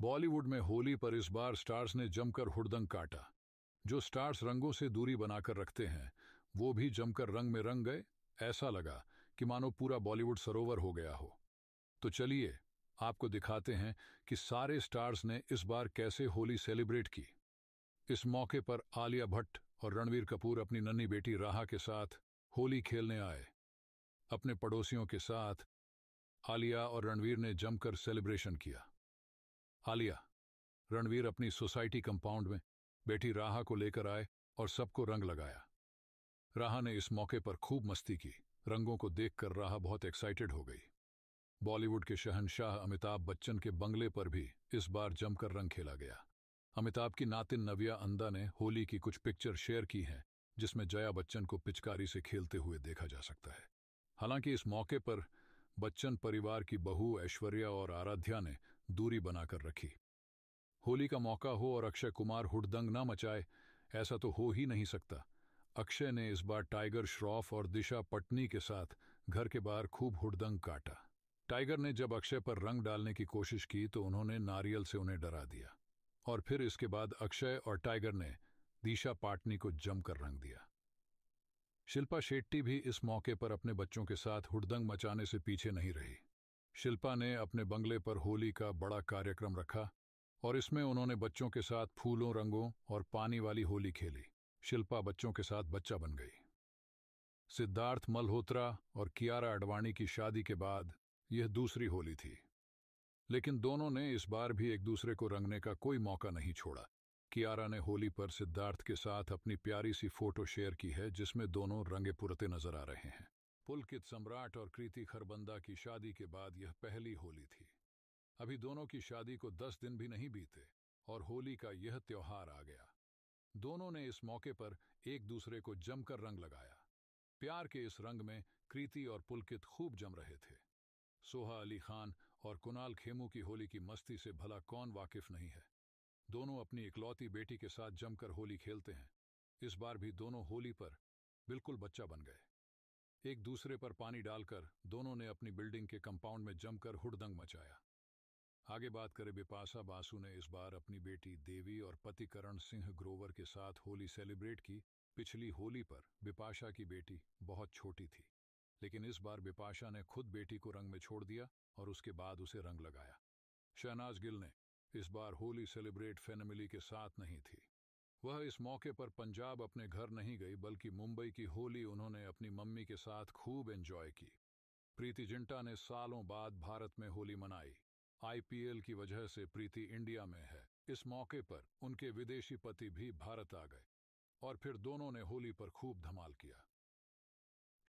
बॉलीवुड में होली पर इस बार स्टार्स ने जमकर हुड़दंग काटा जो स्टार्स रंगों से दूरी बनाकर रखते हैं वो भी जमकर रंग में रंग गए ऐसा लगा कि मानो पूरा बॉलीवुड सरोवर हो गया हो तो चलिए आपको दिखाते हैं कि सारे स्टार्स ने इस बार कैसे होली सेलिब्रेट की इस मौके पर आलिया भट्ट और रणवीर कपूर अपनी नन्ही बेटी राहा के साथ होली खेलने आए अपने पड़ोसियों के साथ आलिया और रणवीर ने जमकर सेलिब्रेशन किया आलिया रणवीर अपनी सोसाइटी कंपाउंड में बेटी राहा को लेकर आए और सबको रंग लगाया राहा ने इस मौके पर खूब मस्ती की रंगों को देखकर राहा बहुत एक्साइटेड हो गई बॉलीवुड के शहनशाह अमिताभ बच्चन के बंगले पर भी इस बार जमकर रंग खेला गया अमिताभ की नातिन नविया अंदा ने होली की कुछ पिक्चर शेयर की हैं जिसमें जया बच्चन को पिचकारी से खेलते हुए देखा जा सकता है हालांकि इस मौके पर बच्चन परिवार की बहू ऐश्वर्या और आराध्या ने दूरी बनाकर रखी होली का मौका हो और अक्षय कुमार हुड़दंग ना मचाए ऐसा तो हो ही नहीं सकता अक्षय ने इस बार टाइगर श्रॉफ और दिशा पटनी के साथ घर के बाहर खूब हुड़दंग काटा टाइगर ने जब अक्षय पर रंग डालने की कोशिश की तो उन्होंने नारियल से उन्हें डरा दिया और फिर इसके बाद अक्षय और टाइगर ने दिशा पाटनी को जमकर रंग दिया शिल्पा शेट्टी भी इस मौके पर अपने बच्चों के साथ हुड़दंग मचाने से पीछे नहीं रही शिल्पा ने अपने बंगले पर होली का बड़ा कार्यक्रम रखा और इसमें उन्होंने बच्चों के साथ फूलों रंगों और पानी वाली होली खेली शिल्पा बच्चों के साथ बच्चा बन गई सिद्धार्थ मल्होत्रा और कियारा अडवाणी की शादी के बाद यह दूसरी होली थी लेकिन दोनों ने इस बार भी एक दूसरे को रंगने का कोई मौका नहीं छोड़ा कियारा ने होली पर सिद्धार्थ के साथ अपनी प्यारी सी फोटो शेयर की है जिसमें दोनों रंगे पुरते नजर आ रहे हैं पुलकित सम्राट और कृति खरबंदा की शादी के बाद यह पहली होली थी अभी दोनों की शादी को दस दिन भी नहीं बीते और होली का यह त्यौहार आ गया दोनों ने इस मौके पर एक दूसरे को जमकर रंग लगाया प्यार के इस रंग में कृति और पुलकित खूब जम रहे थे सोहा अली खान और कुणाल खेमू की होली की मस्ती से भला कौन वाकिफ नहीं है दोनों अपनी इकलौती बेटी के साथ जमकर होली खेलते हैं इस बार भी दोनों होली पर बिल्कुल बच्चा बन गए एक दूसरे पर पानी डालकर दोनों ने अपनी बिल्डिंग के कंपाउंड में जमकर हुड़दंग मचाया आगे बात करें बिपाशा बासु ने इस बार अपनी बेटी देवी और पति करण सिंह ग्रोवर के साथ होली सेलिब्रेट की पिछली होली पर बिपाशा की बेटी बहुत छोटी थी लेकिन इस बार बिपाशा ने खुद बेटी को रंग में छोड़ दिया और उसके बाद उसे रंग लगाया शहनाज गिल ने इस बार होली सेलिब्रेट फैनमिली के साथ नहीं थी वह इस मौके पर पंजाब अपने घर नहीं गई बल्कि मुंबई की होली उन्होंने अपनी मम्मी के साथ खूब एंजॉय की प्रीति जिंटा ने सालों बाद भारत में होली मनाई आईपीएल की वजह से प्रीति इंडिया में है इस मौके पर उनके विदेशी पति भी भारत आ गए और फिर दोनों ने होली पर खूब धमाल किया